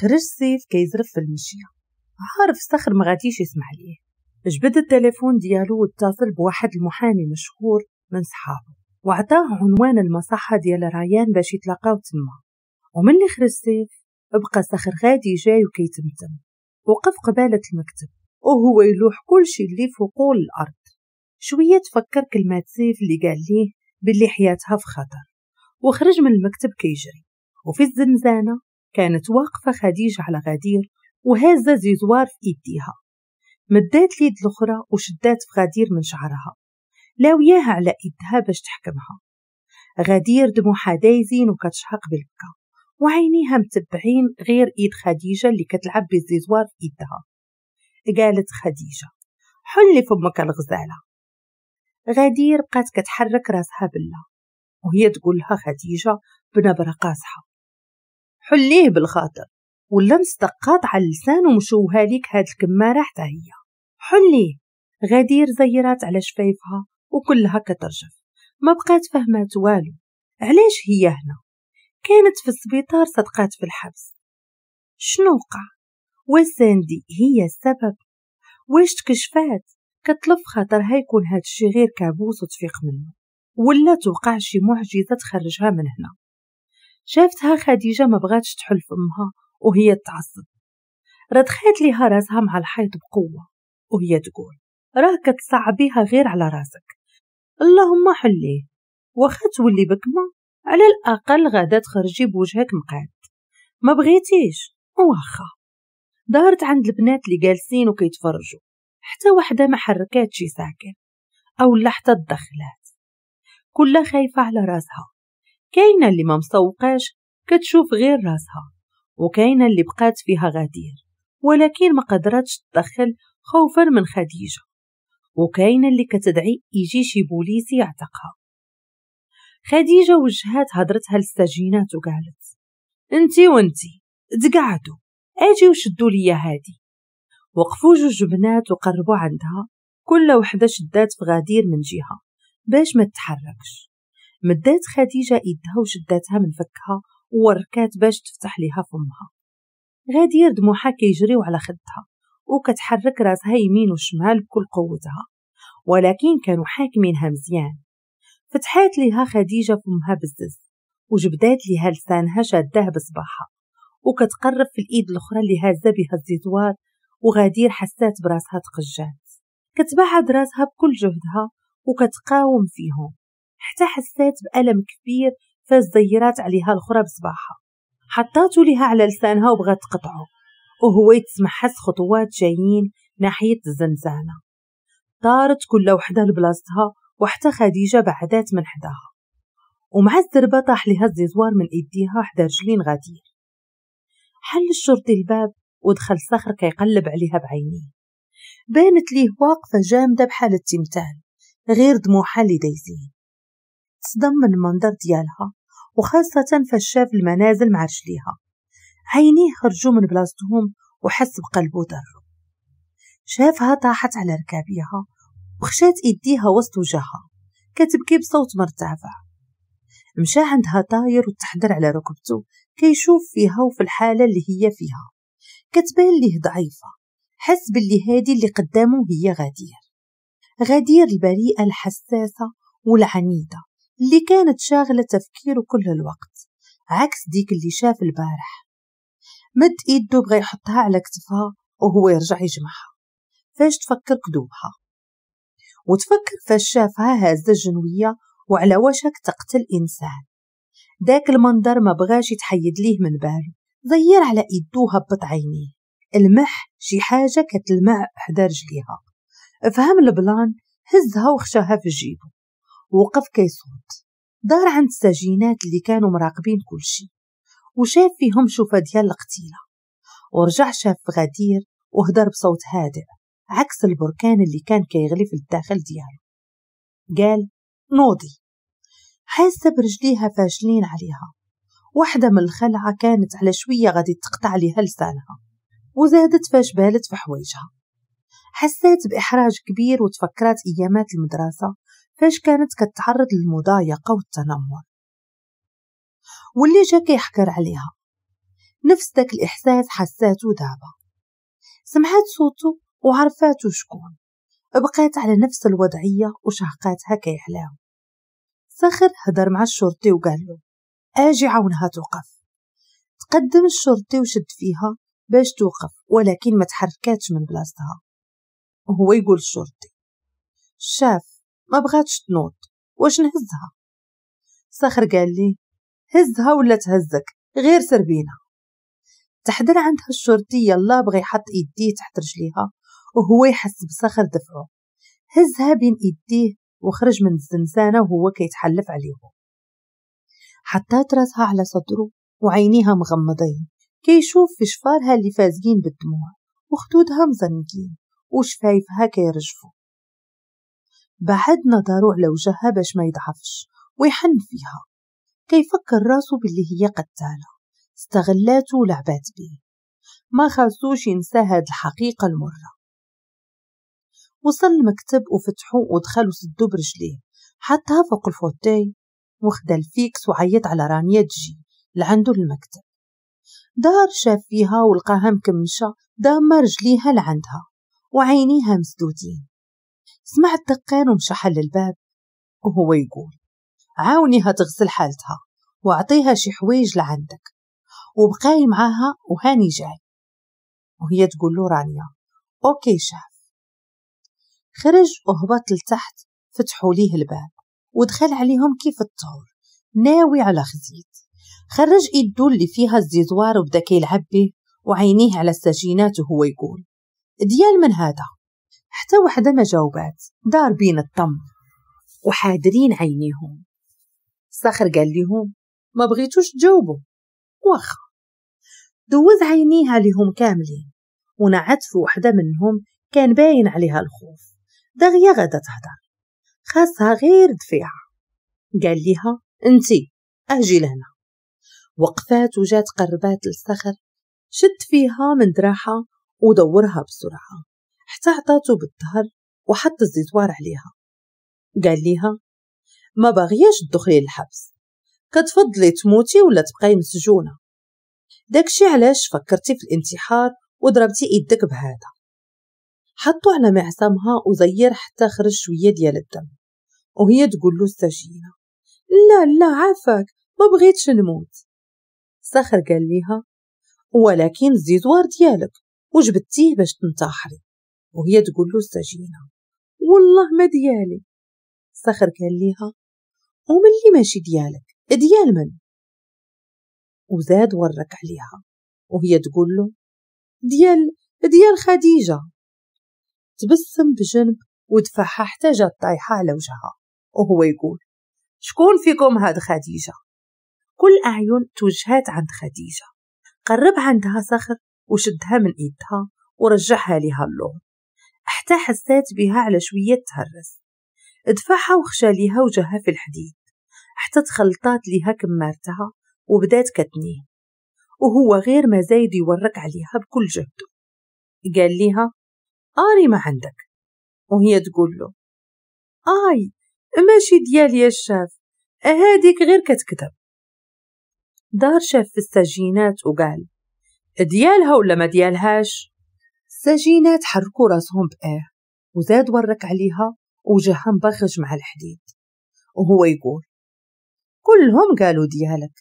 خرج سيف كيزرف في المشية عارف صخر ما غاديش يسمع ليه جبد التليفون ديالو واتصل بواحد المحامي مشهور من صحابه وعطاه عنوان المصحة ديال ريان باش يتلاقاو تما اللي خرج سيف بقى صخر غادي جاي وكيتمتم وقف قبالة المكتب وهو يلوح كل شي اللي فوقو الأرض شوية تفكر كلمات سيف اللي قال ليه باللي حياتها في خطر وخرج من المكتب كيجري وفي الزنزانة كانت واقفة خديجة على غدير وهزة زيزوار في إيديها مدات اليد الأخرى وشدات في غدير من شعرها لاوياها على إيدها باش تحكمها غدير دموعها دايزين وكتشحق بالبكا وعينيها متبعين غير إيد خديجة اللي كتلعب بالزيزوار في إيدها قالت خديجة حلي فمك الغزالة غدير بقات كتحرك راسها بالله وهي تقولها خديجة بنبرة قاصحة حليه بالخاطر ولا مستقات على اللسان ومشوها ليك هاد الكمارة حتى هي حليه غدير زيرات على شفايفها وكلها كترجف ما بقات فهمات والو علاش هي هنا كانت في السبيطار صدقات في الحبس شنو وقع وساندي هي السبب واش تكشفات كتلف خاطرها يكون هاد الشي غير كابوس وتفيق منه ولا توقع شي معجزة تخرجها من هنا شافتها خديجة ما بغاتش تحل فمها وهي تعصب ردخات ليها راسها مع الحيط بقوة وهي تقول راه كتصعبيها غير على راسك اللهم حليه واخا تولي بكمة على الأقل غادا تخرجي بوجهك مقاد ما بغيتيش واخا دارت عند البنات اللي جالسين وكيتفرجوا حتى وحده ما حركاتش ساكن او حتى تدخلات كلها خايفه على راسها كاينة اللي ما مسوقاش كتشوف غير راسها وكاينة اللي بقات فيها غدير ولكن ما قدرتش تدخل خوفا من خديجة وكاينة اللي كتدعي يجي شي بوليسي يعتقها خديجة وجهات هضرتها للسجينات وقالت انتي وانتي تقعدوا اجي وشدوا ليا هادي وقفوا جوج بنات وقربوا عندها كل وحدة شدات في غدير من جهة باش ما تتحركش مدات خديجة إيدها وشداتها من فكها ووركات باش تفتح ليها فمها غادير دموعها كيجريو على خدها وكتحرك راسها يمين وشمال بكل قوتها ولكن كانوا حاكمينها مزيان فتحات ليها خديجة فمها بزز وجبدات ليها لسانها شاداه بصباحها وكتقرب في الإيد الأخرى اللي هازة بها الزيتوار وغادير حسات براسها تقجات كتبعد راسها بكل جهدها وكتقاوم فيهم حتى حسات بألم كبير فزيرات عليها الخرى بصباحها حطاتو ليها على لسانها وبغات تقطعه وهو يتسمحس خطوات جايين ناحية الزنزانة طارت كل وحدة لبلاصتها وحتى خديجة بعدات من حداها ومع الزربة طاح لها الزيزوار من إيديها حدا رجلين غادير حل الشرطي الباب ودخل صخر كيقلب عليها بعينيه بانت ليه واقفة جامدة بحال التمثال غير دموعها اللي دايزين تصدم من المنظر ديالها وخاصة فشاف المنازل مع رجليها عينيه خرجوا من بلاصتهم وحس بقلبه ضر شافها طاحت على ركابيها وخشات ايديها وسط وجهها كتبكي بصوت مرتفع مشى عندها طاير وتحضر على ركبته كيشوف فيها وفي الحالة اللي هي فيها كتبان ليه ضعيفة حس باللي هادي اللي قدامه هي غدير غدير البريئة الحساسة والعنيدة اللي كانت شاغلة تفكيره كل الوقت عكس ديك اللي شاف البارح مد إيده بغى يحطها على كتفها وهو يرجع يجمعها فاش تفكر قدومها وتفكر فاش شافها هازة الجنوية وعلى وشك تقتل إنسان داك المنظر ما بغاش يتحيد ليه من بالو ضير على إيده هبط عينيه المح شي حاجة كتلمع حدا رجليها فهم البلان هزها وخشاها في جيبه وقف كيصوت دار عند السجينات اللي كانوا مراقبين كل شيء وشاف فيهم شوفة ديال القتيلة ورجع شاف غدير وهدر بصوت هادئ عكس البركان اللي كان كيغلي في الداخل ديالو قال نوضي حاسة برجليها فاشلين عليها واحدة من الخلعة كانت على شوية غادي تقطع ليها لسانها وزادت فاش بالت في حوايجها حسات بإحراج كبير وتفكرات أيامات المدرسة فاش كانت كتعرض للمضايقة والتنمر واللي جا كيحكر عليها نفس داك الإحساس حساتو دابا سمعات صوتو وعرفاتو شكون بقات على نفس الوضعية وشهقاتها كيعلاو سخر هدر مع الشرطي وقال له اجي عاونها توقف تقدم الشرطي وشد فيها باش توقف ولكن ما تحركاتش من بلاصتها وهو يقول الشرطي شاف ما بغاتش تنوض واش نهزها صخر قال لي هزها ولا تهزك غير سربينا تحضر عندها الشرطية الله بغى يحط إيديه تحت رجليها وهو يحس بصخر دفعه هزها بين إيديه وخرج من الزنزانة وهو كيتحلف عليهم حطات راسها على صدره وعينيها مغمضين كيشوف في شفارها اللي فازقين بالدموع وخدودها مزنقين وشفايفها كيرجفوا بعدنا على لوجهها باش ما يضعفش ويحن فيها كيفكر راسو باللي هي قتالة استغلاته ولعبات بيه ما خاصوش ينسى هاد الحقيقة المرة وصل المكتب وفتحوه ودخلوا سدو برجليه حطها فوق الفوتاي وخدا الفيكس وعيط على رانيا تجي لعندو المكتب دار شاف فيها ولقاها مكمشة دامة رجليها لعندها وعينيها مسدودين سمعت دقان ومشحل الباب وهو يقول عاونيها تغسل حالتها واعطيها شي حوايج لعندك وبقاي معاها وهاني جاي وهي تقول له رانيا اوكي شاف خرج وهبط لتحت فتحوا ليه الباب ودخل عليهم كيف الطور ناوي على خزيت خرج ايدو اللي فيها الزيزوار وبدا كيلعب به وعينيه على السجينات وهو يقول ديال من هذا حتى وحدة ما جاوبات دار بين الطم وحادرين عينيهم الصخر قال لهم ما بغيتوش تجاوبوا واخا دوز عينيها لهم كاملين ونعت في وحدة منهم كان باين عليها الخوف دغيا غادا تهدر خاصها غير دفيعة قال ليها انتي اجي لهنا وقفات وجات قربات للصخر شد فيها من دراحة ودورها بسرعة حتى عطاتو بالظهر وحط الزيتوار عليها قال ليها ما باغياش تدخلي للحبس كتفضلي تموتي ولا تبقاي مسجونه داكشي علاش فكرتي في الانتحار وضربتي ايدك بهذا حطو على معصمها وزير حتى خرج شويه ديال الدم وهي تقول له السجينة لا لا عافاك ما بغيتش نموت سخر قال ليها ولكن الزيتوار ديالك وجبتيه باش تنتحري وهي تقول له السجينة والله ما ديالي الصخر قال ليها ومن اللي ماشي ديالك ديال من وزاد ورك عليها وهي تقول له ديال ديال خديجة تبسم بجنب ودفعها حتى جات طايحة على وجهها وهو يقول شكون فيكم هاد خديجة كل أعين توجهات عند خديجة قرب عندها صخر وشدها من إيدها ورجعها لها اللور حتى حسيت بها على شوية تهرس دفعها وخشى ليها وجهها في الحديد حتى تخلطات ليها كمارتها وبدات كتنيه وهو غير ما زايد يورك عليها بكل جهده قال ليها آري ما عندك وهي تقول له آي ماشي ديالي يا الشاف هاديك غير كتكتب دار شاف في السجينات وقال ديالها ولا ما ديالهاش السجينات حركوا راسهم بآه وزاد ورك عليها وجهها مبغج مع الحديد وهو يقول كلهم قالوا ديالك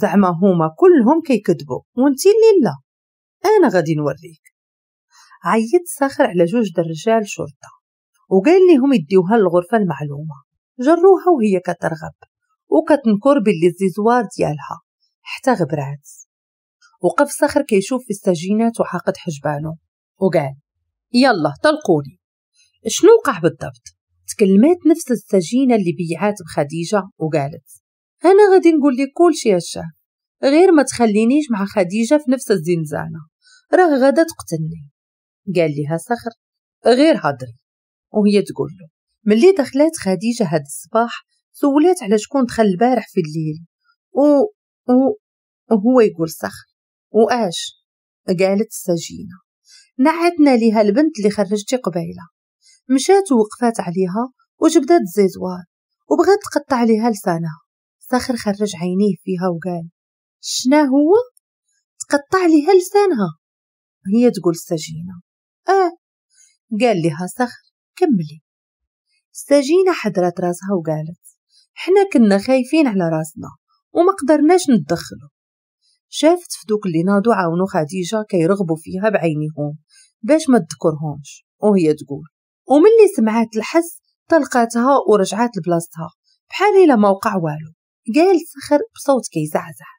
زعما هما كلهم كيكذبوا وانتي اللي لا انا غادي نوريك عيط ساخر على جوج درجال شرطه وقال لهم يديوها للغرفه المعلومه جروها وهي كترغب وكتنكر باللي الزيزوار ديالها حتى غبرات وقف صخر كيشوف في السجينات وحاقد حجبانه وقال يلا طلقوني شنو وقع بالضبط تكلمات نفس السجينة اللي بيعات بخديجة وقالت أنا غادي نقول لك كل شي هالشهر غير ما تخلينيش مع خديجة في نفس الزنزانة راه غادا تقتلني قال لها صخر غير هضري وهي تقول له ملي دخلت خديجة هاد الصباح سولات على شكون دخل البارح في الليل و... و... وهو يقول صخر وآش قالت السجينة نعتنا ليها البنت اللي خرجتي قبيله مشات ووقفات عليها وجبدات الزيزوار وبغات تقطع عليها لسانها ساخر خرج عينيه فيها وقال شنا هو تقطع ليها لسانها هي تقول السجينة آه قال لها صخر كملي السجينة حضرت راسها وقالت حنا كنا خايفين على راسنا وما قدرناش ندخله شافت في دوك اللي ناضوا عاونو خديجة كيرغبوا فيها بعينيهم باش ما تذكرهمش وهي تقول وملي سمعات الحس طلقاتها ورجعت لبلاصتها بحال الا ما وقع والو قال سخر بصوت كيزعزع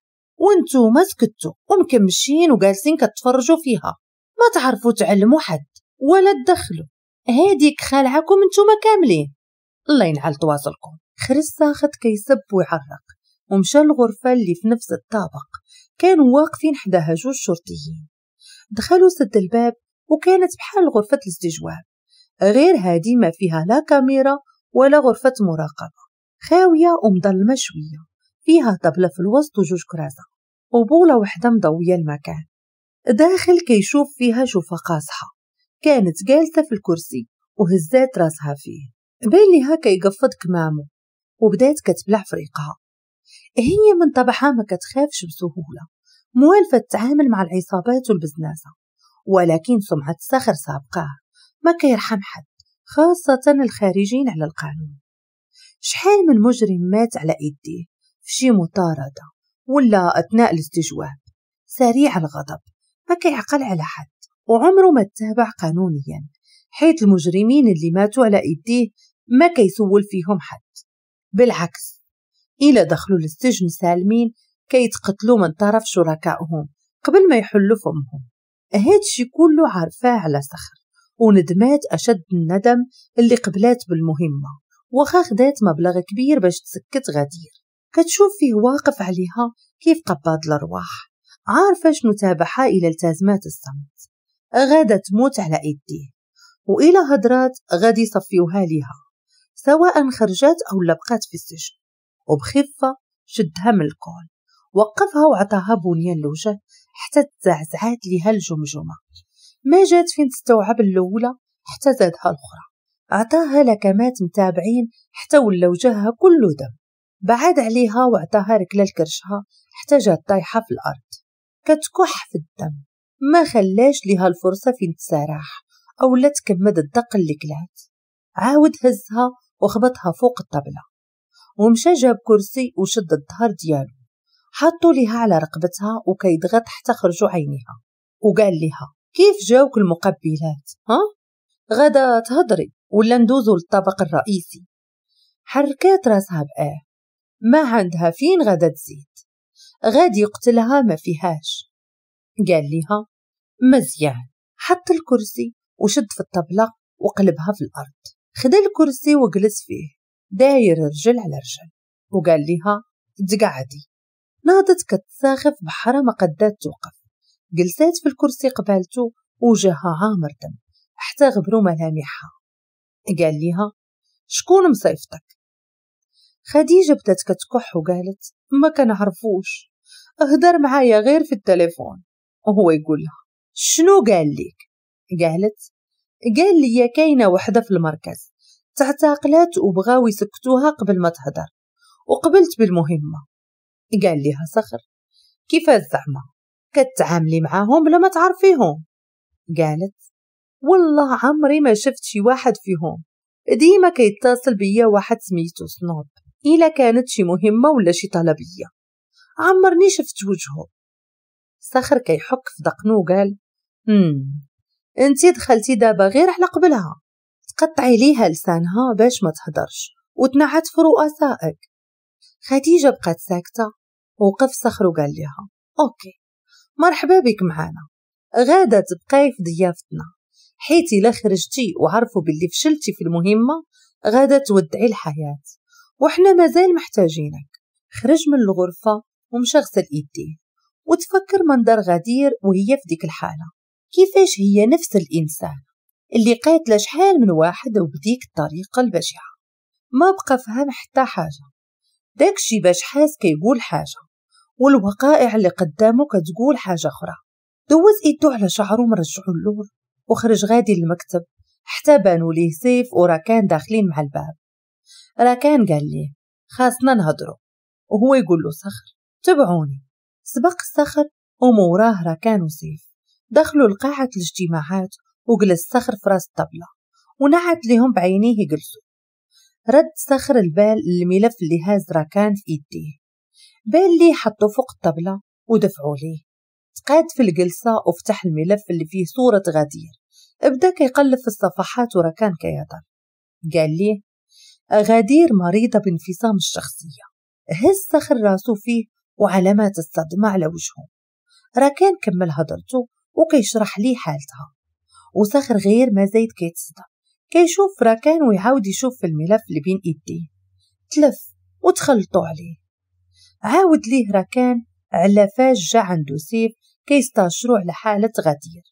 ما سكتو ومكمشين وجالسين كتفرجوا فيها ما تعرفوا تعلموا حد ولا تدخلوا هاديك خالعكم انتوما كاملين الله ينعل تواصلكم خرس ساخت كيسب ويعرق ومشى الغرفة اللي في نفس الطابق كانوا واقفين حداها جوج شرطيين دخلوا سد الباب وكانت بحال غرفة الاستجواب غير هادي ما فيها لا كاميرا ولا غرفة مراقبة خاوية ومظلمة شوية فيها طبلة في الوسط وجوج كراسة وبولة وحدة مضوية المكان داخل كيشوف فيها شوفة قاصحة كانت جالسة في الكرسي وهزات راسها فيه بين ليها كيقفض كمامو وبدات كتبلع فريقها هي من طبعها ما كتخافش بسهولة موالفة تتعامل مع العصابات والبزنازة ولكن سمعة سخر سابقاه ما كيرحم حد خاصة الخارجين على القانون شحال من مجرم مات على ايديه في شي مطاردة ولا أثناء الاستجواب سريع الغضب ما كيعقل على حد وعمره ما تتابع قانونيا حيث المجرمين اللي ماتوا على ايديه ما كيسول فيهم حد بالعكس إلى دخلوا للسجن سالمين كي يتقتلوا من طرف شركائهم قبل ما يحلوا فمهم هادشي كله عارفاه على سخر وندمات أشد الندم اللي قبلات بالمهمة واخا خدات مبلغ كبير باش تسكت غدير كتشوف فيه واقف عليها كيف قباض الأرواح عارفة شنو تابعها إلى التزمات الصمت غادا تموت على إيديه وإلى هدرات غادي يصفيوها ليها سواء خرجت أو لبقات في السجن وبخفة شدها من الكول وقفها وعطاها بنيان لوجه حتى تزعزعات ليها الجمجمة ما جات فين تستوعب اللولة حتى زادها الأخرى عطاها لكمات متابعين حتى ولا وجهها كله دم بعد عليها وعطاها ركلة لكرشها حتى جات طايحة في الأرض كتكح في الدم ما خلاش ليها الفرصة فين تسارح أو لا تكمد الدق اللي كلات عاود هزها وخبطها فوق الطبلة ومشى جاب كرسي وشد الظهر ديالو حطو ليها على رقبتها وكيضغط حتى خرجوا عينيها وقال ليها كيف جاوك المقبلات ها غدا تهضري ولا ندوزو للطبق الرئيسي حركات راسها بقاه ما عندها فين غدا تزيد غادي يقتلها ما فيهاش قال ليها مزيان حط الكرسي وشد في الطبلة وقلبها في الأرض خدا الكرسي وجلس فيه داير رجل على رجل وقال لها تقعدي ناضت كتساخف بحرة ما قدات توقف جلسات في الكرسي قبالته وجهها عامر دم حتى غبروا ملامحها قال لها شكون مصيفتك خديجة بدات كتكح وقالت ما كنعرفوش اهدر معايا غير في التليفون وهو يقول لها شنو قال لك قالت قال لي كاينة وحدة في المركز تعتاقلات وبغاو يسكتوها قبل ما تهدر وقبلت بالمهمة قال ليها صخر كيفاش زعما كتعاملي معاهم بلا ما تعرفيهم قالت والله عمري ما شفت شي واحد فيهم ديما كيتصل بيا واحد سميتو سنوب الا كانت شي مهمه ولا شي طلبيه عمرني شفت وجهه صخر كيحك في دقنو وقال امم انتي دخلتي دابا غير على قبلها قطعي ليها لسانها باش ما تهدرش وتنعت في رؤسائك خديجة بقت ساكتة وقف صخر وقال لها أوكي مرحبا بك معانا غادة تبقاي في ضيافتنا حيتي لا خرجتي وعرفوا باللي فشلتي في المهمة غادة تودعي الحياة وإحنا مازال محتاجينك خرج من الغرفة ومشى غسل إيديه وتفكر منظر غدير وهي في ديك الحالة كيفاش هي نفس الإنسان اللي قاتل شحال من واحد وبديك الطريقة البشعة ما بقى فهم حتى حاجة داكشي باش حاس كيقول حاجة والوقائع اللي قدامه كتقول حاجة أخرى دوز إيدو على شعرو مرجعو اللور وخرج غادي للمكتب حتى بانو ليه سيف وراكان داخلين مع الباب راكان قال ليه خاصنا نهضرو وهو يقول له صخر تبعوني سبق الصخر وموراه راكان وسيف دخلوا لقاعة الاجتماعات وجلس صخر في راس الطبلة ونعت لهم بعينيه يجلسوا رد صخر البال الملف اللي هاز راكان في ايديه بال لي حطه فوق الطبلة ودفعوا ليه تقاد في الجلسة وفتح الملف اللي فيه صورة غدير بدا كيقلب في الصفحات وراكان كيهضر قال لي غدير مريضة بانفصام الشخصية هز صخر راسو فيه وعلامات الصدمة على وجهه راكان كمل هضرته وكيشرح لي حالتها وصخر غير ما زيد كيتصدى كيشوف راه كان ويعاود يشوف في الملف اللي بين ايديه تلف وتخلطو عليه عاود ليه راكان على فاش جا عندو سيف كيستاشرو على حالة غدير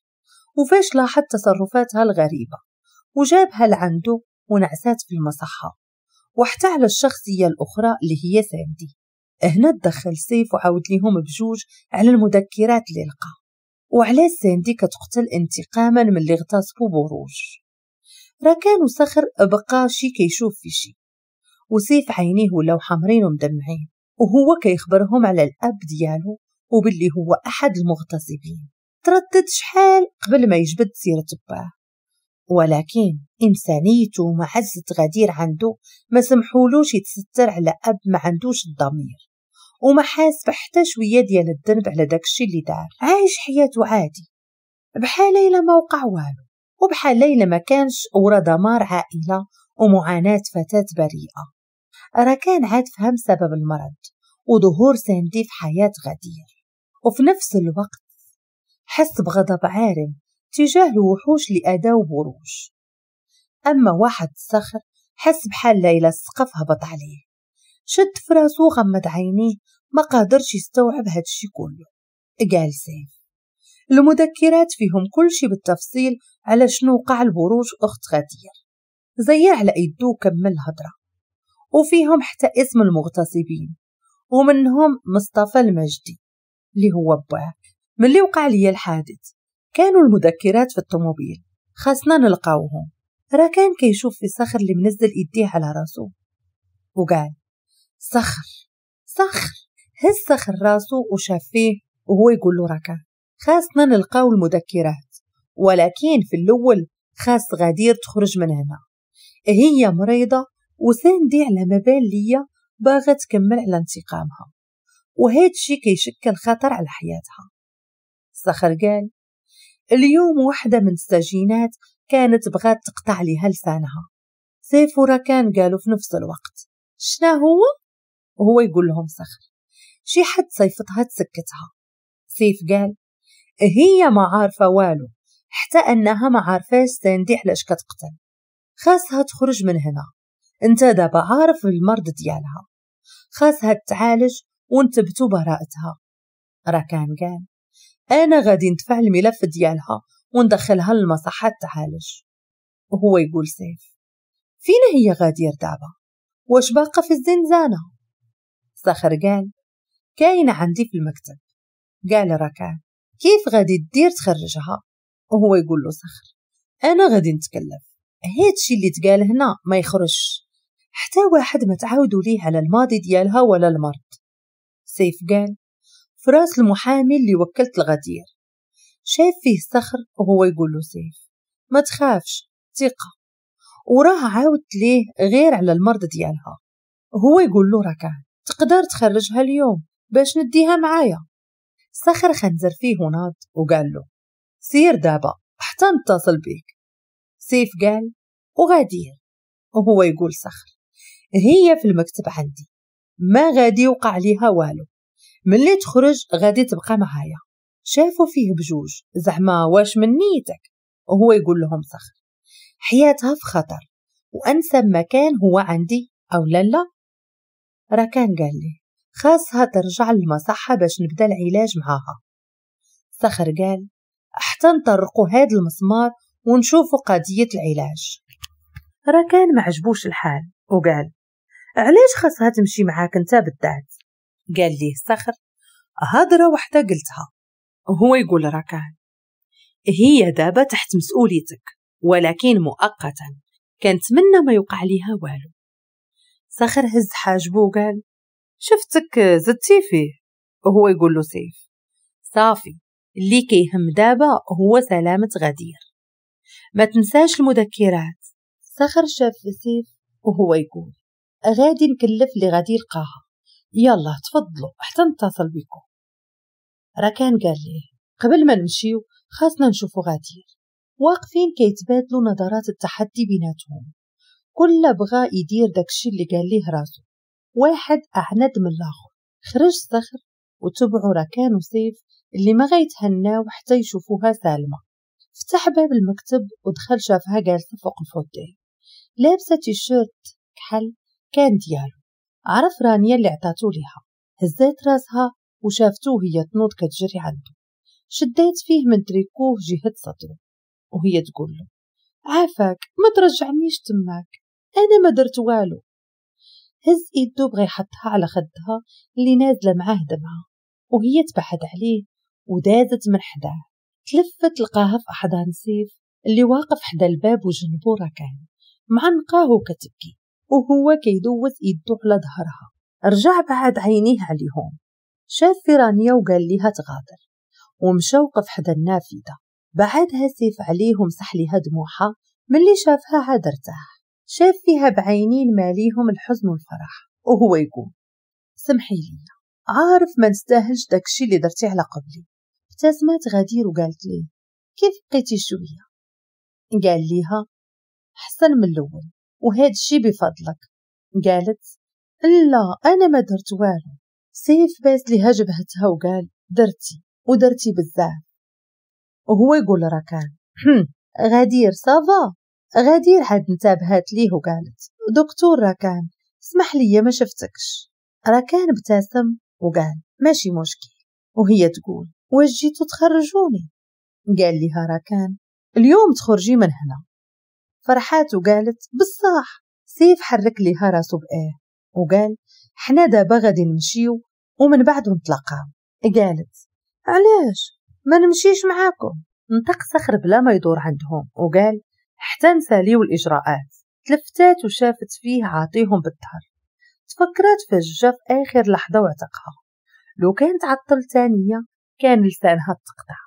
وفاش لاحظ تصرفاتها الغريبة وجابها لعندو ونعسات في المصحة وحتى على الشخصية الأخرى اللي هي ساندي هنا تدخل سيف وعاود ليهم بجوج على المذكرات اللي لقى وعلى ساندي كتقتل انتقاما من اللي اغتصبو بروج راه كانو صخر بقى شي كيشوف في شي وسيف عينيه ولاو حمرين ومدمعين وهو كيخبرهم على الاب ديالو وباللي هو احد المغتصبين تردد شحال قبل ما يجبد سيرة باه ولكن إنسانيته ومعزة غدير عنده ما سمحولوش يتستر على أب ما عندوش الضمير وما حاس بحتى شوية ديال الذنب على داكشي اللي دار عايش حياته عادي بحال إلا ما وقع والو وبحال إلا ما كانش ورا دمار عائلة ومعاناة فتاة بريئة راه كان عاد فهم سبب المرض وظهور ساندي في حياة غدير وفي نفس الوقت حس بغضب عارم تجاه الوحوش لأداء وبروش أما واحد الصخر حس بحال ليلى السقف هبط عليه شد فراسو راسه وغمض عينيه ما قادرش يستوعب هادشي كله قال سيف المذكرات فيهم كل شي بالتفصيل على شنو وقع البروج أخت غدير زي على يدو وكمل الهضرة وفيهم حتى اسم المغتصبين ومنهم مصطفى المجدي اللي هو من ملي وقع لي الحادث كانوا المذكرات في الطوموبيل خاصنا نلقاوهم راه كان كيشوف في صخر اللي منزل ايديه على راسو وقال صخر صخر هز صخر راسه وشاف فيه وهو يقول له ركع خاصنا نلقاو المذكرات ولكن في الأول خاص غدير تخرج من هنا هي مريضة وساندي على ما ليا باغا تكمل على انتقامها وهذا الشي كيشكل خطر على حياتها صخر قال اليوم واحدة من السجينات كانت بغات تقطع ليها لسانها سيف كان قالوا في نفس الوقت شنا هو وهو يقول لهم صخر شي حد صيفتها تسكتها سيف قال هي ما عارفة والو حتى أنها ما عارفاش ساندي علاش كتقتل خاصها تخرج من هنا انت دابا عارف المرض ديالها خاصها تعالج وانتبتو براءتها راكان قال انا غادي ندفع الملف ديالها وندخلها للمصحة تعالج وهو يقول سيف فين هي غادير دابا واش باقا في الزنزانة صخر قال كاينة عندي في المكتب قال ركان كيف غادي دير تخرجها وهو يقول له صخر انا غادي نتكلف هادشي اللي تقال هنا ما يخرجش حتى واحد ما تعاودوا ليه على الماضي ديالها ولا المرض سيف قال فراس المحامي اللي وكلت الغدير شاف فيه صخر وهو يقول له سيف ما تخافش ثقة وراه عاودت ليه غير على المرض ديالها هو يقول له ركان تقدر تخرجها اليوم باش نديها معايا سخر خنزر فيه وناض وقال له سير دابا حتى نتصل بيك سيف قال وغادير وهو يقول سخر هي في المكتب عندي ما غادي يوقع ليها والو ملي تخرج غادي تبقى معايا شافوا فيه بجوج زعما واش من نيتك وهو يقول لهم سخر حياتها في خطر وانسب مكان هو عندي او لا لا راكان قال لي خاصها ترجع للمصحة باش نبدا العلاج معاها صخر قال حتى نطرقوا هاد المسمار ونشوفوا قضية العلاج راكان معجبوش الحال وقال علاش خاصها تمشي معاك انت بالذات قال لي صخر هضرة وحدة قلتها وهو يقول راكان هي دابا تحت مسؤوليتك ولكن مؤقتا كنتمنى ما يوقع ليها والو صخر هز حاجبه وقال شفتك زدتي فيه وهو يقول له سيف صافي اللي كيهم دابا هو سلامة غدير ما تنساش المذكرات صخر شاف سيف وهو يقول غادي نكلف لي غادي يلقاها يلا تفضلوا حتى نتصل بكم راكان قال لي قبل ما نمشيو خاصنا نشوفو غدير واقفين كيتبادلوا نظرات التحدي بيناتهم كله بغى يدير داكشي اللي قال ليه راسو واحد أعند من الآخر خرج صخر وتبعو ركان وسيف اللي ما غيتهناو حتى يشوفوها سالمة فتح باب المكتب ودخل شافها جالسة فوق الفوتيه لابسة تيشيرت كحل كان ديالو عرف رانيا اللي عطاتو ليها هزات راسها وشافتو هي تنوض كتجري عنده شدات فيه من تريكوه جهة صدرو وهي تقول له عافاك ما ترجعنيش تماك أنا ما درت والو هز إيدو بغا يحطها على خدها اللي نازلة معاه دمعة وهي تبعد عليه ودازت من حداه تلفت لقاها في أحضان سيف اللي واقف حدا الباب وجنبو راكان معنقاه وكتبكي وهو كيدوز إيدو على ظهرها رجع بعد عينيه عليهم شاف في رانيا وقال ليها تغادر ومشى وقف حدا النافذة بعدها سيف عليه ومسح ليها دموعها ملي شافها عاد ارتاح شاف فيها بعينين ماليهم الحزن والفرح وهو يقول سمحي لي عارف ما نستاهلش داكشي اللي درتي على قبلي ابتسمت غدير وقالت لي كيف بقيتي شويه قال ليها حسن من الاول وهذا الشي بفضلك قالت لا انا ما درت والو سيف باس لها جبهتها وقال درتي ودرتي بزاف وهو يقول راكان غدير صافا غدير عاد انتبهت ليه وقالت دكتور راكان اسمح لي ما شفتكش راكان ابتسم وقال ماشي مشكل وهي تقول واش جيتو تخرجوني قال لها راكان اليوم تخرجي من هنا فرحات وقالت بالصح سيف حرك ليها راسو بإيه وقال حنا دابا غادي نمشيو ومن بعد نتلاقاو قالت علاش ما نمشيش معاكم نطق صخر بلا ما يدور عندهم وقال حتى نساليو الإجراءات تلفتات وشافت فيه عاطيهم بالظهر تفكرات جا في آخر لحظة وعتقها لو كان تعطل تانية كان لسانها تقطع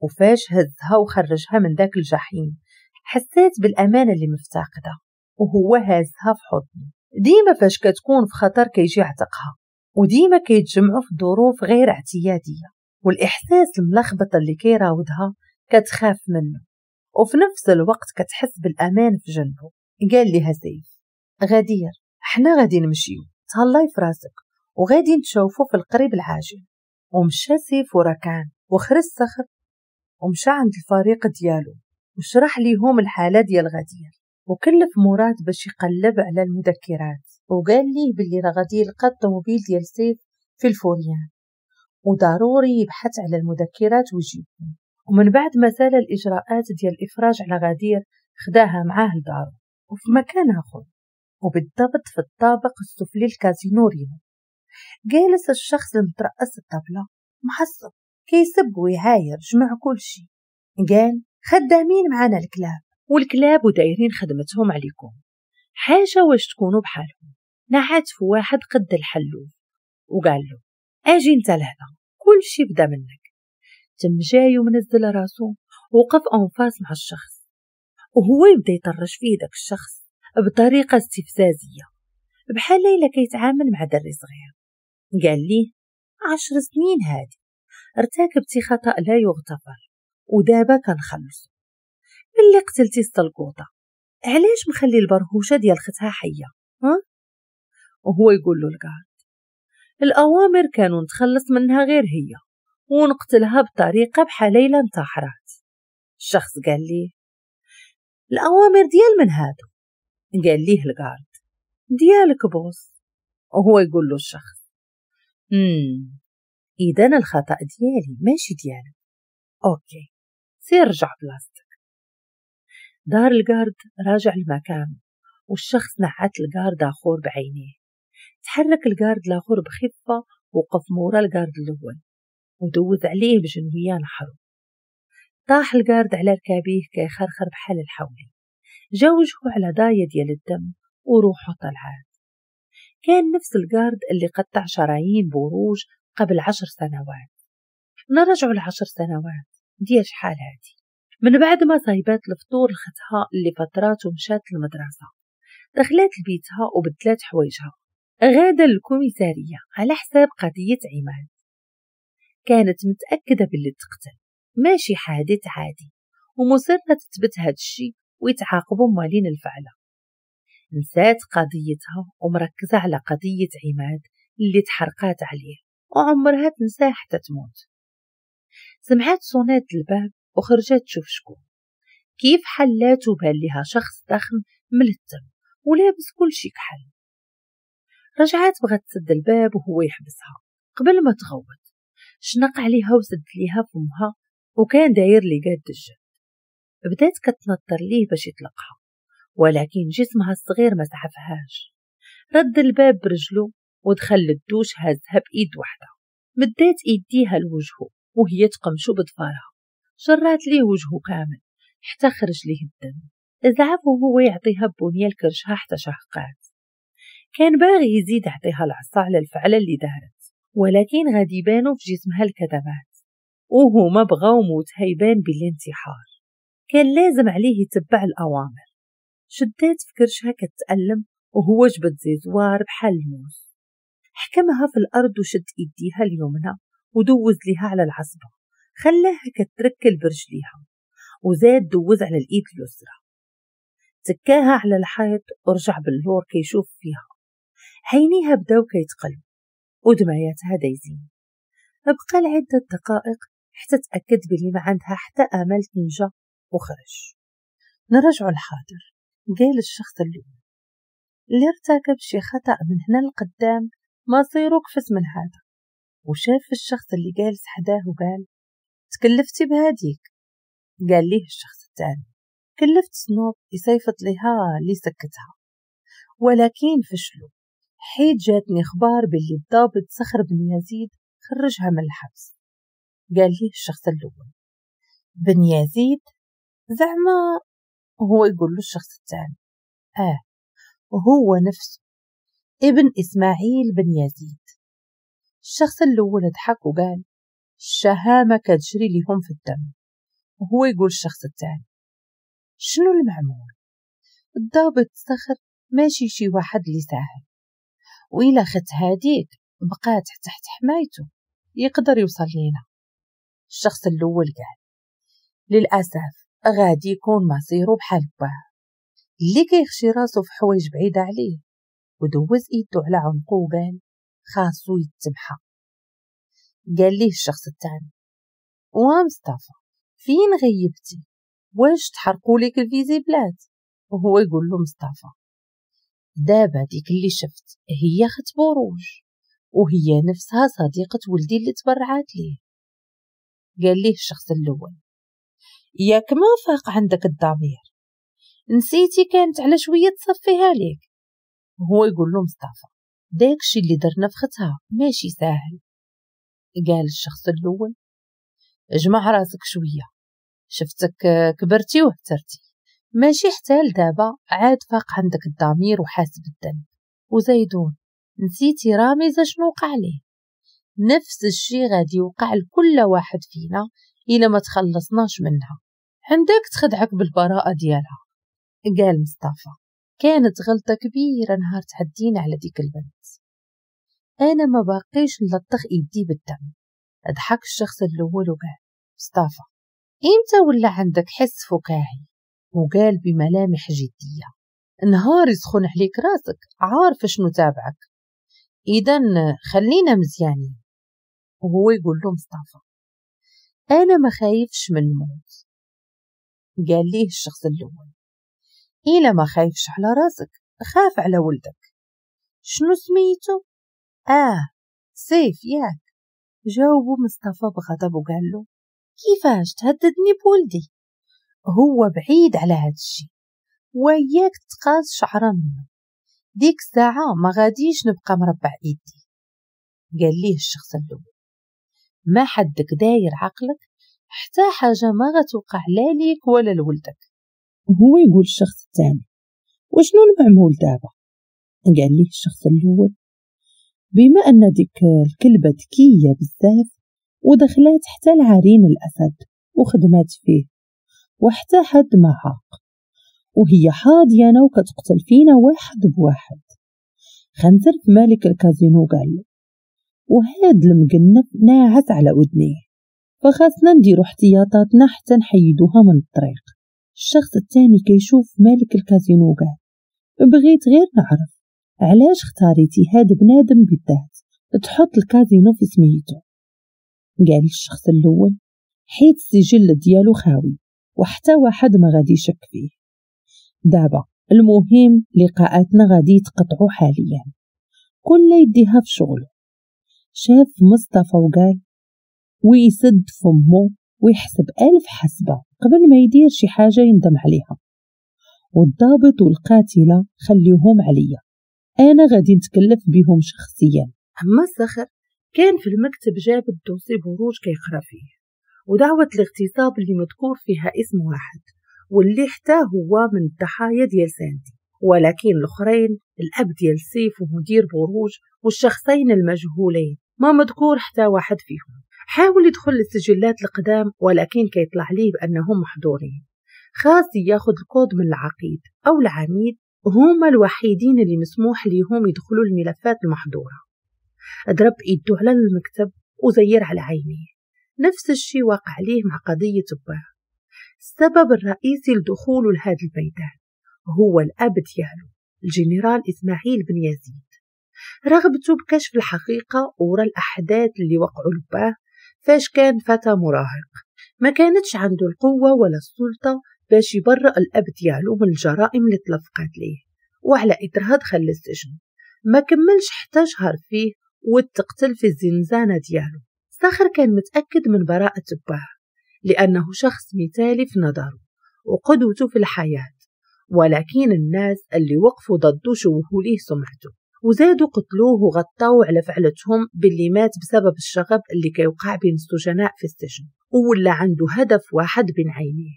وفاش هزها وخرجها من داك الجحيم حسيت بالأمانة اللي مفتقدة وهو هازها في حضنه ديما فاش كتكون في خطر كيجي عتقها وديما كيتجمعوا في ظروف غير اعتيادية والإحساس الملخبط اللي كيراودها كتخاف منه وفي نفس الوقت كتحس بالأمان في جنبه قال لها سيف غدير حنا غادي نمشيو تهلاي في راسك وغادي نتشوفو في القريب العاجل ومشى سيف وركان وخرج صخر ومشى عند الفريق ديالو وشرح ليهم الحالة ديال غدير وكلف مراد باش يقلب على المذكرات وقال ليه باللي راه غادي يلقى الطوموبيل ديال سيف في الفوريان وضروري يبحث على المذكرات ويجيبهم ومن بعد ما سال الإجراءات ديال الإفراج على غدير خداها معاه لدارو وفي مكانها آخر وبالضبط في الطابق السفلي الكازينو ريمو جالس الشخص المترأس الطبلة محصب كيسب ويهاير جمع كل شي قال خدامين معانا الكلاب والكلاب ودايرين خدمتهم عليكم حاجة واش تكونوا بحالهم نعات في واحد قد الحلوف وقال له اجي انت لهنا كل شي بدا منك تم جاي ومنزل راسه ووقف أنفاس مع الشخص وهو يبدا يطرش فيه داك الشخص بطريقة استفزازية بحال ليلى كيتعامل مع دري صغير قال لي عشر سنين هادي ارتكبتي خطأ لا يغتفر ودابا كنخلص ملي قتلتي السلقوطة علاش مخلي البرهوشة ديال ختها حية ها؟ وهو يقول له الكارد الأوامر كانوا نتخلص منها غير هي ونقتلها بطريقة بحال ليلة انتحرت الشخص قال لي الأوامر ديال من هادو قال ليه الجارد ديالك بوس وهو يقول له الشخص امم إذا الخطأ ديالي ماشي ديالك أوكي سير رجع بلاصتك دار الجارد راجع المكان والشخص نعت الجارد آخور بعينيه تحرك الجارد لاخور بخفة وقف مورا الجارد الأول ودوز عليه بجنوية نحرو طاح الجارد على ركابيه كيخرخر بحال الحولي جا وجهه على ضاية ديال الدم وروحه طلعات كان نفس الجارد اللي قطع شرايين بوروج قبل عشر سنوات نرجعو لعشر سنوات ديال شحال هادي من بعد ما صايبات الفطور لختها اللي فترات ومشات للمدرسة دخلات لبيتها وبدلات حوايجها غادة للكوميسارية على حساب قضية عماد كانت متأكدة باللي تقتل ماشي حادث عادي ومصرة تثبت هاد الشي ويتعاقبوا مالين الفعلة نسات قضيتها ومركزة على قضية عماد اللي تحرقات عليه وعمرها تنسى حتى تموت سمعت صونات الباب وخرجت تشوف شكون كيف حلات بان لها شخص ضخم ملتم ولابس كل شي كحل رجعت بغات تسد الباب وهو يحبسها قبل ما تغوت شنق عليها وسد ليها فمها وكان داير لي قاد الجهد بدات كتنطر ليه باش يطلقها ولكن جسمها الصغير ما سحفهاش رد الباب برجلو ودخل للدوش هزها بإيد واحدة مدات إيديها لوجهه وهي تقمشو بضفارها جرات ليه وجهه كامل حتى خرج ليه الدم زعف وهو يعطيها بونية لكرشها حتى شهقات كان باغي يزيد يعطيها العصا على الفعلة اللي دارت ولكن غادي يبانو في جسمها الكذبات وهما بغاو موت هيبان بالانتحار كان لازم عليه يتبع الأوامر شدات في كرشها كتألم وهو جبد زيزوار بحال الموز حكمها في الأرض وشد إيديها اليمنى ودوز ليها على العصبة خلاها كتركل برجليها وزاد دوز على الإيد اليسرى تكاها على الحيط ورجع باللور كيشوف فيها عينيها بداو كيتقلبوا ودمعياتها دايزين بقى لعدة دقائق حتى تأكد بلي ما عندها حتى أمل تنجا وخرج نرجع الحاضر قال الشخص اللي اللي ارتكب شي خطأ من هنا لقدام ما صيرو وقفت من هذا وشاف الشخص اللي جالس حداه وقال تكلفتي بهاديك قال ليه الشخص الثاني كلفت سنوب يصيفط لها ليسكتها ولكن فشلوا حيت جاتني اخبار باللي الضابط صخر بن يزيد خرجها من الحبس قال لي الشخص الاول بن يزيد زعما هو يقول له الشخص الثاني اه وهو نفسه ابن اسماعيل بن يزيد الشخص الاول ضحك وقال الشهامه كتجري لهم في الدم وهو يقول الشخص الثاني شنو المعمول الضابط صخر ماشي شي واحد اللي ساهم وإلا خت هاديك بقات تحت حمايته يقدر يوصل لينا الشخص الأول قال للأسف غادي يكون مصيره بحال باه اللي كيخشي راسو في حوايج بعيدة عليه ودوز إيدو على عنقو وقال خاصو يتبحى قال ليه الشخص التاني وا مصطفى فين غيبتي واش تحرقوا الفيزي الفيزيبلات وهو يقول له مصطفى دابا ديك اللي شفت هي خت بروج وهي نفسها صديقة ولدي اللي تبرعات ليه قال ليه الشخص الأول ياك ما فاق عندك الضمير نسيتي كانت على شوية تصفيها ليك هو يقول له مصطفى داكشي اللي درنا في ختها ماشي ساهل قال الشخص الأول جمع راسك شوية شفتك كبرتي وهترتي ماشي حتى لدابا عاد فاق عندك الضمير وحاس الذنب وزيدون نسيتي راميزه شنو وقع ليه نفس الشي غادي يوقع لكل واحد فينا إلا ما تخلصناش منها عندك تخدعك بالبراءة ديالها قال مصطفى كانت غلطة كبيرة نهار تعدينا على ديك البنت أنا ما باقيش نلطخ إيدي بالدم ضحك الشخص الأول وقال مصطفى إمتى ولا عندك حس فكاهي وقال بملامح جدية نهار يسخن عليك راسك عارف شنو تابعك إذا خلينا مزيانين وهو يقول له مصطفى أنا ما خايفش من الموت قال ليه الشخص الأول إلا ما خايفش على راسك خاف على ولدك شنو سميتو؟ آه سيف ياك جاوبه مصطفى بغضب وقال له كيفاش تهددني بولدي هو بعيد على هاد الشي وياك تقاز شعرة منه ديك الساعة ما غاديش نبقى مربع ايدي قال ليه الشخص الأول ما حدك داير عقلك حتى حاجة ما غتوقع لا ليك ولا لولدك هو يقول الشخص الثاني وشنو المعمول دابا قال ليه الشخص الأول بما أن ديك الكلبة ذكية بزاف ودخلات حتى لعرين الأسد وخدمات فيه وحتى حد ما عاق وهي حاضيانا وكتقتل فينا واحد بواحد في مالك الكازينو قال وهاد المقنف ناعس على ودنيه فخاصنا نديرو احتياطاتنا حتى نحيدوها من الطريق الشخص الثاني كيشوف مالك الكازينو قال بغيت غير نعرف علاش اختاريتي هاد بنادم بالذات تحط الكازينو في سميتو قال الشخص الاول حيت السجل ديالو خاوي وحتى واحد ما غادي يشك فيه دابا المهم لقاءاتنا غادي يتقطعوا حاليا كل يديها في شغله شاف مصطفى وقال ويسد فمو ويحسب ألف حسبة قبل ما يدير شي حاجة يندم عليها والضابط والقاتلة خليهم عليا أنا غادي نتكلف بهم شخصيا أما سخر كان في المكتب جاب الدوسي بروج كيقرا فيه ودعوة الاغتصاب اللي مذكور فيها اسم واحد واللي حتى هو من الضحايا ديال ساندي ولكن الاخرين الاب ديال سيف ومدير بروج والشخصين المجهولين ما مذكور حتى واحد فيهم حاول يدخل للسجلات القدام ولكن كيطلع ليه بانهم محظورين خاص ياخد الكود من العقيد او العميد هما الوحيدين اللي مسموح ليهم يدخلوا الملفات المحظوره ضرب ايدو على المكتب وزير على عينيه نفس الشي وقع ليه مع قضية زباع السبب الرئيسي لدخوله لهذا الميدان هو الأب ديالو الجنرال إسماعيل بن يزيد رغبته بكشف الحقيقة ورا الأحداث اللي وقعوا لباه فاش كان فتى مراهق ما كانتش عنده القوة ولا السلطة باش يبرأ الأب ديالو من الجرائم اللي تلفقت ليه وعلى إثرها دخل للسجن ما كملش حتى شهر فيه واتقتل في الزنزانة ديالو صخر كان متأكد من براءة تباه لأنه شخص مثالي في نظره وقدوته في الحياة ولكن الناس اللي وقفوا ضده شوهوا ليه سمعته وزادوا قتلوه وغطوا على فعلتهم باللي مات بسبب الشغب اللي كيوقع بين السجناء في السجن ولا عنده هدف واحد بين عينيه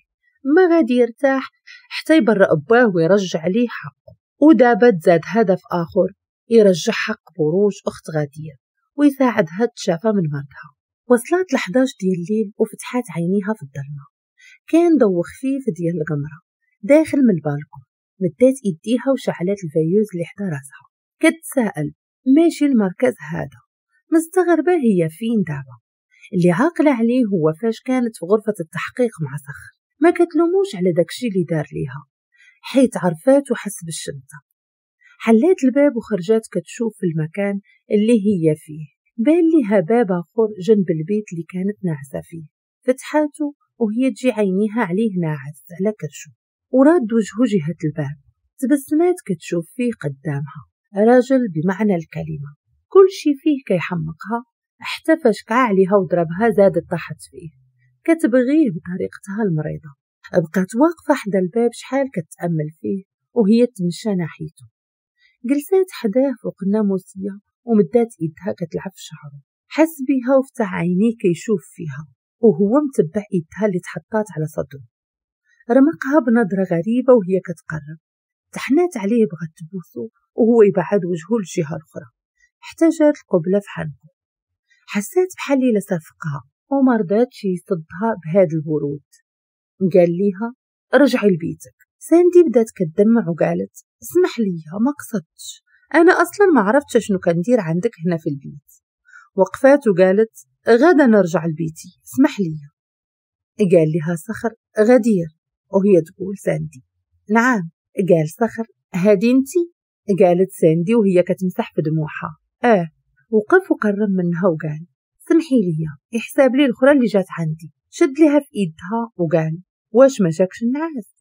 ما غادي يرتاح حتى يبرأ باه ويرجع ليه حقه ودابت زاد هدف آخر يرجع حق بروج أخت غادير ويساعدها تشافى من مرضها وصلت لحداش ديال الليل وفتحات عينيها في الظلمة كان ضو خفيف ديال القمرة داخل من البالكون مدات ايديها وشعلت الفيوز اللي حدا راسها كتسائل ماشي المركز هذا مستغربة هي فين دابا اللي عاقلة عليه هو فاش كانت في غرفة التحقيق مع صخر ما كتلوموش على داكشي اللي دار ليها حيت عرفات وحس بالشده حليت الباب وخرجت كتشوف المكان اللي هي فيه بان ليها باب آخر جنب البيت اللي كانت ناعسة فيه فتحاته وهي تجي عينيها عليه ناعس على كتشوف وراد وجهه جهة الباب تبسمات كتشوف فيه قدامها راجل بمعنى الكلمة كل شي فيه كيحمقها حتى فاش كع عليها وضربها زادت طاحت فيه كتبغيه بطريقتها المريضة بقات واقفة حدا الباب شحال كتأمل فيه وهي تمشى ناحيته جلسات حداه فوق الناموسية ومدات إيدها كتلعب في شعره حس بيها وفتح عينيه كيشوف فيها وهو متبع إيدها اللي تحطات على صدره رمقها بنظرة غريبة وهي كتقرب تحنات عليه بغات تبوسو وهو يبعد وجهه للجهة الأخرى احتاجات القبلة في حنكو حسات بحال اللي لصفقها وما رضاتش يصدها بهاد الورود قال ليها رجعي لبيتك ساندي بدات كتدمع وقالت اسمح لي ما قصدتش أنا أصلا ما عرفتش شنو كندير عندك هنا في البيت وقفات وقالت غدا نرجع لبيتي اسمح لي قال لها صخر غدير وهي تقول ساندي نعم قال صخر هادي انتي قالت ساندي وهي كتمسح في دموعها اه وقف وقرب منها وقال سمحي لي احساب لي الاخرى اللي جات عندي شد لها في ايدها وقال واش ما جاكش النعاس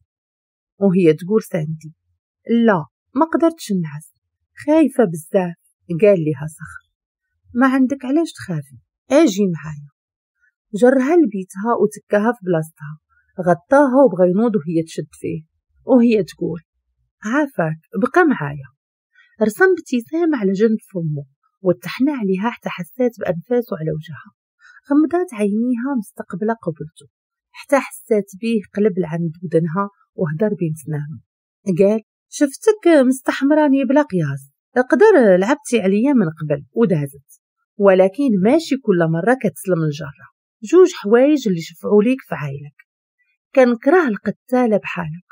وهي تقول ساندي لا ما قدرتش نعس خايفة بزاف قال لها صخر ما عندك علاش تخافي اجي معايا جرها لبيتها وتكها في بلاصتها غطاها وبغى ينوض وهي تشد فيه وهي تقول عافاك بقى معايا رسم ابتسامة على جنب فمه وتحنى عليها حتى حسات بأنفاسه على وجهها غمضات عينيها مستقبلة قبلته حتى حسات بيه قلب العند ودنها وهدر بين سنانه قال شفتك مستحمراني بلا قياس قدر لعبتي عليا من قبل ودهزت ولكن ماشي كل مرة كتسلم الجرة جوج حوايج اللي شفعوا ليك في عائلك كنكره القتالة بحالك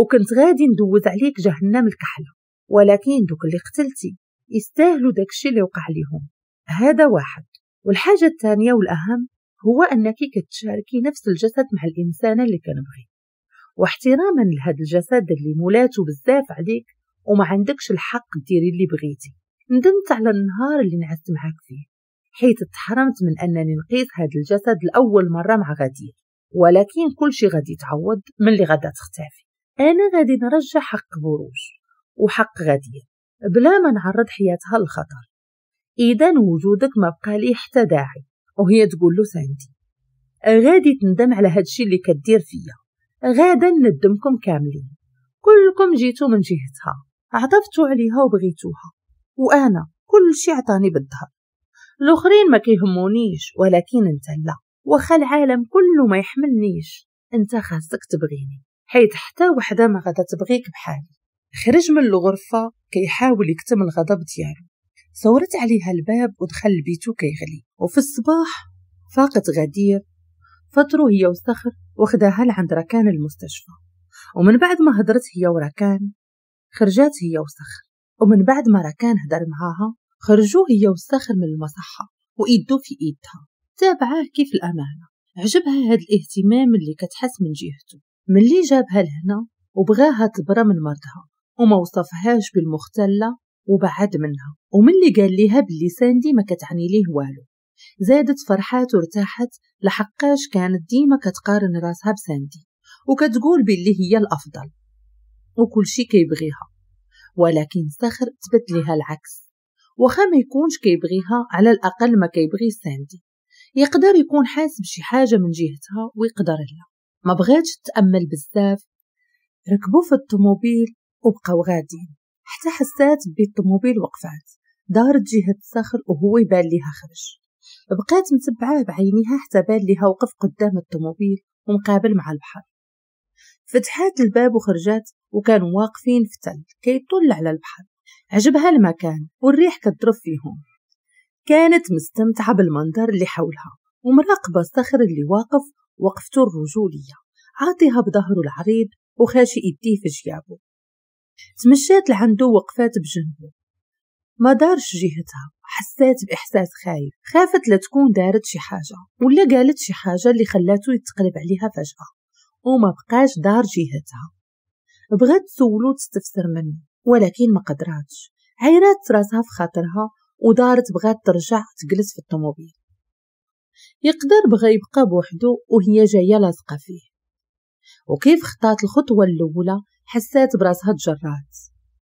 وكنت غادي ندوز عليك جهنم الكحلة ولكن دوك اللي قتلتي يستاهلوا داكشي اللي وقع ليهم هذا واحد والحاجة الثانية والأهم هو أنك كتشاركي نفس الجسد مع الإنسانة اللي كنبغي واحتراما لهذا الجسد اللي مولاته بزاف عليك وما عندكش الحق ديري اللي بغيتي ندمت على النهار اللي نعست معاك فيه حيث تحرمت من أنني نقيس هذا الجسد لأول مرة مع غدير ولكن كل شيء غادي يتعوض من اللي غادا تختفي أنا غادي نرجع حق بروج وحق غدير بلا ما نعرض حياتها للخطر إذا وجودك ما بقى لي حتى داعي وهي تقول له سانتي غادي تندم على هادشي اللي كدير فيا غادا ندمكم كاملين كلكم جيتوا من جهتها عطفتوا عليها وبغيتوها وانا كل شي عطاني بالظهر الاخرين ما كيهمونيش ولكن انت لا واخا العالم كله ما يحملنيش انت خاصك تبغيني حيت حتى وحده ما غادا تبغيك بحالي خرج من الغرفه كيحاول يكتم الغضب ديالو صورت عليها الباب ودخل بيتو كيغلي وفي الصباح فاقت غدير فطرو هي وصخر وخداها لعند ركان المستشفى ومن بعد ما هدرت هي وركان خرجات هي وصخر ومن بعد ما ركان هدر معاها خرجوا هي وصخر من المصحة وإيدو في إيدها تابعاه كيف الأمانة عجبها هاد الاهتمام اللي كتحس من جهته ملي جابها لهنا وبغاها تبرى من مرضها وما وصفهاش بالمختلة وبعد منها ومن اللي قال ليها باللي ساندي ما كتعني ليه والو زادت فرحات وارتاحت لحقاش كانت ديما كتقارن راسها بساندي وكتقول باللي هي الأفضل وكل شي كيبغيها ولكن سخر تبت لها العكس وخا ما يكونش كيبغيها على الأقل ما كيبغي ساندي يقدر يكون حاس بشي حاجة من جهتها ويقدر لا ما بغاتش تأمل بزاف ركبوا في الطوموبيل وبقاو غاديين حتى حسات بالطوموبيل وقفات دارت جهة صخر وهو يبان ليها خرج بقيت متبعاه بعينيها حتى بان ليها وقف قدام الطوموبيل ومقابل مع البحر فتحات الباب وخرجات وكانوا واقفين في تل كيطل على البحر عجبها المكان والريح كتضرب فيهم كانت مستمتعة بالمنظر اللي حولها ومراقبة الصخر اللي واقف وقفته الرجولية عاطيها بظهره العريض وخاشي يديه في جيابه تمشات لعندو وقفات بجنبه ما دارش جهتها حسات بإحساس خايف خافت لتكون دارت شي حاجة ولا قالت شي حاجة اللي خلاتو يتقلب عليها فجأة وما بقاش دار جهتها بغات تسولو تستفسر منه ولكن ما قدراتش عيرات راسها في خاطرها ودارت بغات ترجع تجلس في الطوموبيل يقدر بغى يبقى بوحدو وهي جاية لاصقة فيه وكيف خطات الخطوة الأولى حسات براسها تجرات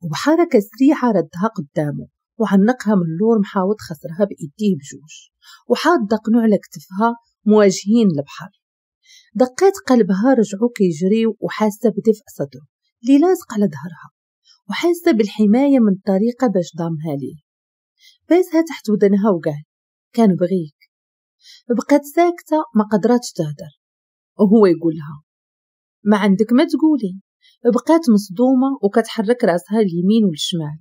وبحركة سريعة ردها قدامه وعنقها من اللور محاوط خسرها بإيديه بجوج وحاط دقنو على كتفها مواجهين البحر دقات قلبها رجعو كيجري وحاسة بدفء صدره لي لازق على ظهرها وحاسة بالحماية من الطريقة باش ضامها ليه باسها تحت ودنها وقال كان بغيك بقات ساكتة ما قدراتش تهدر وهو يقولها ما عندك ما تقولي بقات مصدومة وكتحرك راسها اليمين والشمال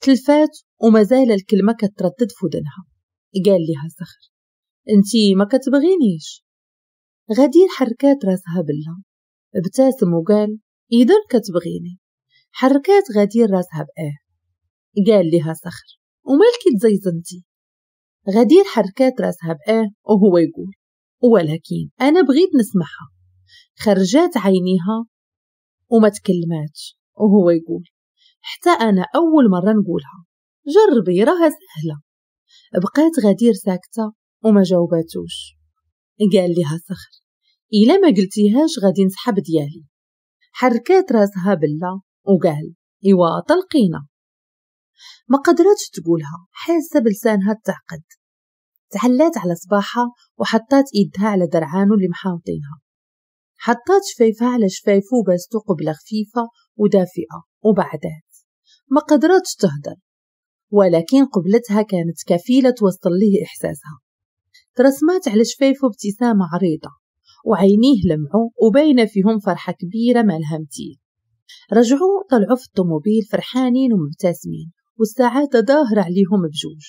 تلفات وما زال الكلمة كتردد في ودنها قال لها صخر انتي ما كتبغينيش غدير حركات راسها بلا ابتسم وقال اذا كتبغيني حركات غدير راسها بآه قال لها صخر ومالك تزيزنتي غدير حركات راسها بآه وهو يقول ولكن أنا بغيت نسمعها خرجات عينيها وما تكلماتش وهو يقول حتى أنا أول مرة نقولها جربي راها سهلة بقيت غدير ساكتة وما جاوباتوش قال لها صخر إلا ما قلتيهاش غادي نسحب ديالي حركات راسها بلا وقال إوا طلقينا ما قدرتش تقولها حاسة بلسانها تعقد تعلات على صباحها وحطات إيدها على درعانو اللي محاوطينها حطات شفايفها على شفايفو باستو قبلة خفيفة ودافئة وبعدات ما قدرتش تهدر ولكن قبلتها كانت كفيلة توصل ليه إحساسها ترسمات على شفايفه ابتسامة عريضة وعينيه لمعوا وباينة فيهم فرحة كبيرة مالها مثيل رجعوا طلعوا في الطوموبيل فرحانين ومبتسمين والسعادة ظاهرة عليهم بجوج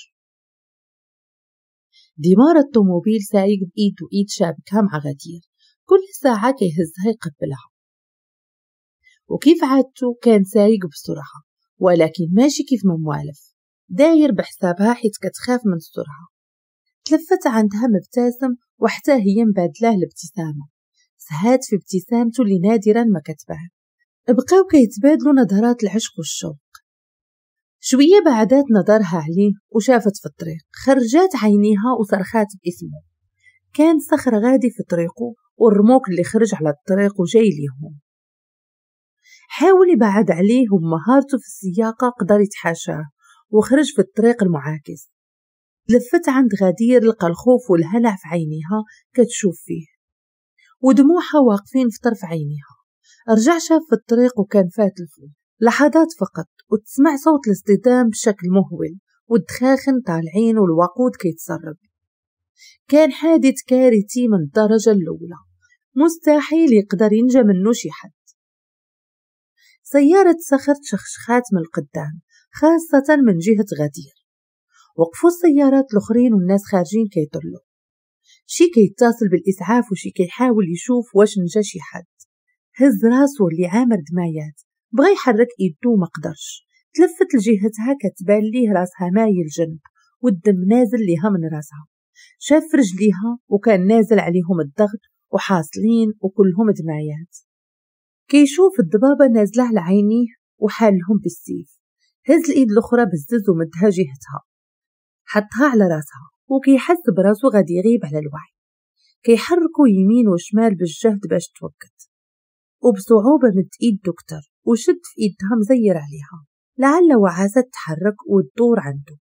دمار الطوموبيل سايق بإيد وإيد شابكها مع غدير كل ساعة كيهزها يقبلها وكيف عادته كان سايق بسرعة ولكن ماشي كيف ما موالف داير بحسابها حيت كتخاف من السرعه تلفت عندها مبتسم وحتى هي مبادلاه الابتسامة سهات في ابتسامته اللي نادرا ما كتبها بقاو كيتبادلوا نظرات العشق والشوق شوية بعدات نظرها عليه وشافت في الطريق خرجات عينيها وصرخات باسمه كان صخر غادي في طريقه والرموك اللي خرج على الطريق وجاي ليهم حاول يبعد عليه ومهارته في السياقة قدر يتحاشاه وخرج في الطريق المعاكس لفت عند غدير لقى الخوف والهلع في عينيها كتشوف فيه ودموعها واقفين في طرف عينيها رجع شاف في الطريق وكان فات الفول لحظات فقط وتسمع صوت الاصطدام بشكل مهول والدخاخن طالعين والوقود كيتسرب كان حادث كارثي من الدرجة الأولى مستحيل يقدر ينجى منه شي حد سيارة صخر شخشخات من القدام خاصة من جهة غدير وقفوا السيارات الأخرين والناس خارجين كيطلوا شي كيتصل بالإسعاف وشي كيحاول يشوف واش نجا شي حد هز راسو اللي عامر دمايات بغا يحرك ايدو ما قدرش تلفت لجهتها كتبان ليه راسها مايل جنب والدم نازل ليها من راسها شاف رجليها وكان نازل عليهم الضغط وحاصلين وكلهم دمايات كيشوف الضبابة نازلة على عينيه وحالهم بالسيف هز الإيد الأخرى بزز ومدها جهتها حطها على راسها وكيحس براسو غادي يغيب على الوعي كيحركو يمين وشمال بالجهد باش توقت وبصعوبة مد إيد دكتور وشد في إيدها مزير عليها لعل وعاسة تحرك وتدور عنده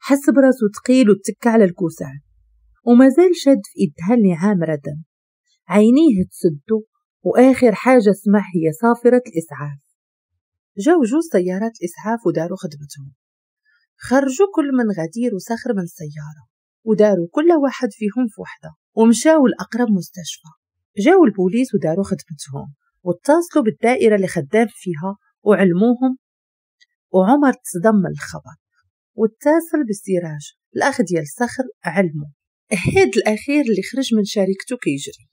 حس براسو تقيل وتك على الكوسع ومازال شاد في إيدها اللي عامرة دم عينيه تسدو وآخر حاجة اسمها هي صافرة الإسعاف جاو جوز سيارات الإسعاف وداروا خدمتهم خرجوا كل من غدير وسخر من السيارة وداروا كل واحد فيهم في وحدة ومشاو لأقرب مستشفى جاو البوليس وداروا خدمتهم واتصلوا بالدائرة اللي خدام فيها وعلموهم وعمر تصدم من الخبر واتصل بالسراج الأخ ديال صخر علمه هاد الأخير اللي خرج من شركته كيجري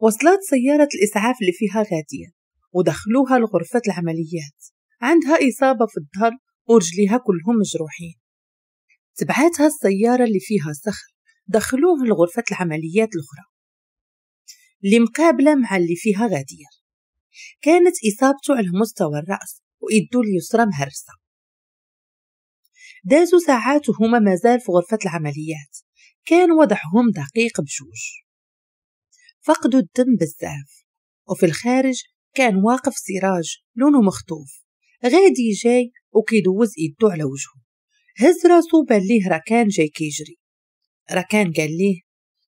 وصلت سيارة الإسعاف اللي فيها غادية ودخلوها لغرفة العمليات عندها إصابة في الظهر ورجليها كلهم مجروحين تبعتها السيارة اللي فيها صخر دخلوه لغرفة العمليات الأخرى اللي مقابلة مع اللي فيها غادية كانت إصابته على مستوى الرأس وإيدو اليسرى مهرسة دازوا ساعات وهما مازال في غرفة العمليات كان وضعهم دقيق بجوج فقدوا الدم بزاف وفي الخارج كان واقف سراج لونه مخطوف غادي جاي وكيدوز ايدو على وجهه هز راسو بان ليه راكان جاي كيجري راكان قال ليه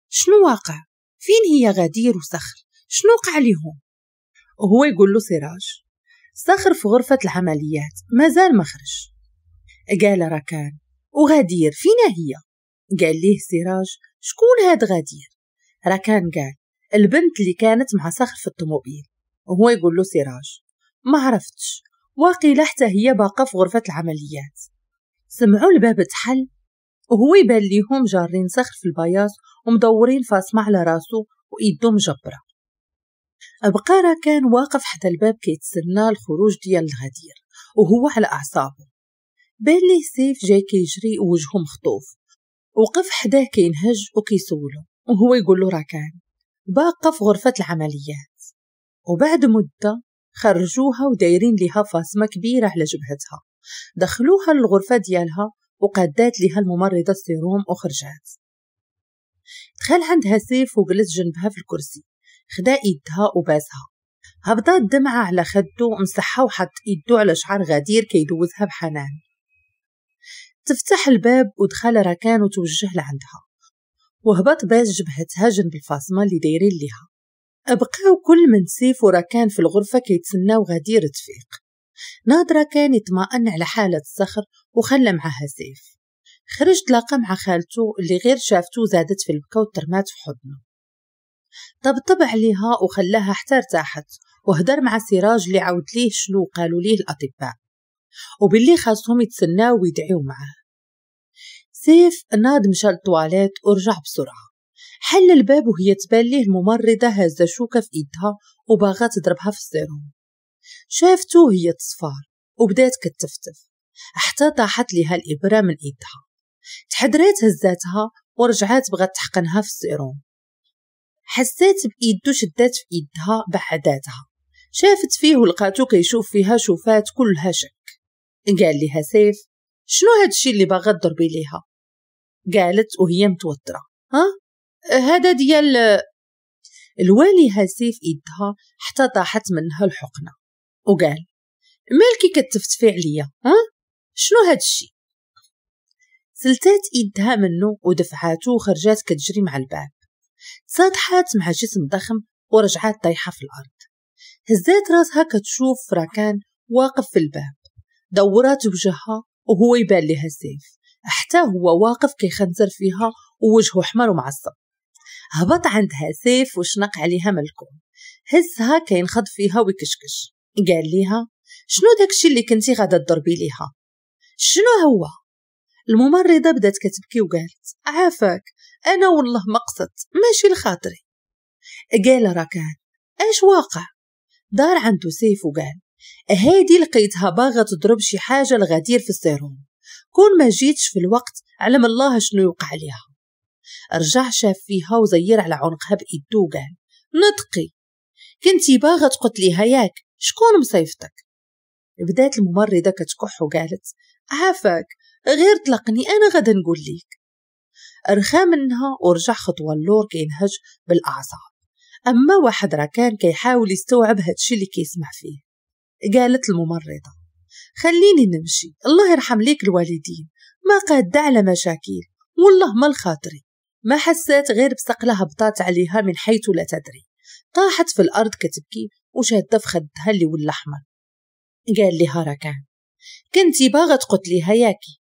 شنو واقع فين هي غدير وصخر شنو وقع ليهم وهو يقول له سراج صخر في غرفة العمليات مازال ما خرج قال راكان وغدير فينا هي قال ليه سراج شكون هاد غدير راكان قال البنت اللي كانت مع صخر في الطوموبيل وهو يقول له سراج ما عرفتش واقي حتى هي باقة في غرفة العمليات سمعوا الباب تحل وهو يبان ليهم جارين صخر في البياض ومدورين فاصمة على راسه وإيدهم جبرة بقارة كان واقف حتى الباب كيتسنى الخروج ديال الغدير وهو على أعصابه بان ليه سيف جاي كيجري وجهه مخطوف وقف حداه كينهج وكيسولو وهو يقول له راه باقة في غرفة العمليات وبعد مدة خرجوها ودايرين لها فاصمة كبيرة على جبهتها دخلوها للغرفة ديالها وقدات لها الممرضة السيروم وخرجات دخل عندها سيف وجلس جنبها في الكرسي خدا يدها وباسها هبطات دمعة على خدو ومسحها وحط يدو على شعر غدير كيدوزها بحنان تفتح الباب ودخل ركان وتوجه لعندها وهبط باز جبهتها جنب الفاصمة اللي دايرين ليها بقاو كل من سيف وراكان في الغرفة كيتسناو غادي تفيق نادرة كان يطمأن على حالة الصخر وخلى معها سيف خرج تلاقى مع خالته اللي غير شافتو زادت في البكا وترمات في حضنه طبطب عليها وخلاها حتى ارتاحت وهدر مع سراج اللي عاود ليه شنو قالوا ليه الأطباء وباللي خاصهم يتسناو ويدعيو معاه سيف ناد مشى للطواليت ورجع بسرعة حل الباب وهي ليه الممرضة هازة شوكة في إيدها وباغا تضربها في السيروم شافته هي تصفار وبدات كتفتف حتى طاحت ليها الإبرة من إيدها تحدرات هزاتها ورجعات بغات تحقنها في السيروم حسات بإيدو شدات في إيدها بعداتها شافت فيه ولقاتو كيشوف فيها شوفات كلها شك قال لها سيف شنو هادشي اللي باغا تضربي ليها قالت وهي متوترة ها هذا ديال الوالي هسي إيدها حتى طاحت منها الحقنة وقال مالكي كتفتفي عليا ها شنو هاد الشي سلتات إيدها منه ودفعاته وخرجات كتجري مع الباب تصادحات مع جسم ضخم ورجعات طايحة في الأرض هزات راسها كتشوف راكان واقف في الباب دورات وجهها وهو يبان لها السيف حتى هو واقف كيخنزر فيها ووجهه حمر ومعصب هبط عندها سيف وشنق عليها ملكوم هزها كينخض فيها ويكشكش قال ليها شنو داكشي اللي كنتي غادا تضربي ليها شنو هو الممرضة بدات كتبكي وقالت عافاك أنا والله ما قصدت ماشي لخاطري قال راكان اش واقع دار عنده سيف وقال هادي لقيتها باغا تضرب شي حاجة لغدير في السيروم كون ما جيتش في الوقت علم الله شنو يوقع عليها رجع شاف فيها وزير على عنقها بإيدو وقال نطقي كنتي باغا تقتليها ياك شكون مصيفتك بدات الممرضة كتكح وقالت عافاك غير طلقني أنا غدا نقول ليك رخا منها ورجع خطوة اللور كينهج بالأعصاب أما واحد راه كان كيحاول يستوعب هادشي اللي كيسمع فيه قالت الممرضة خليني نمشي الله يرحم ليك الوالدين ما قادة على مشاكل والله ما الخاطري ما حسات غير بسقلة هبطات عليها من حيث لا تدري طاحت في الأرض كتبكي وشادة في خدها اللي ولا أحمر قال لها ركان كنتي باغا تقتليها ياكي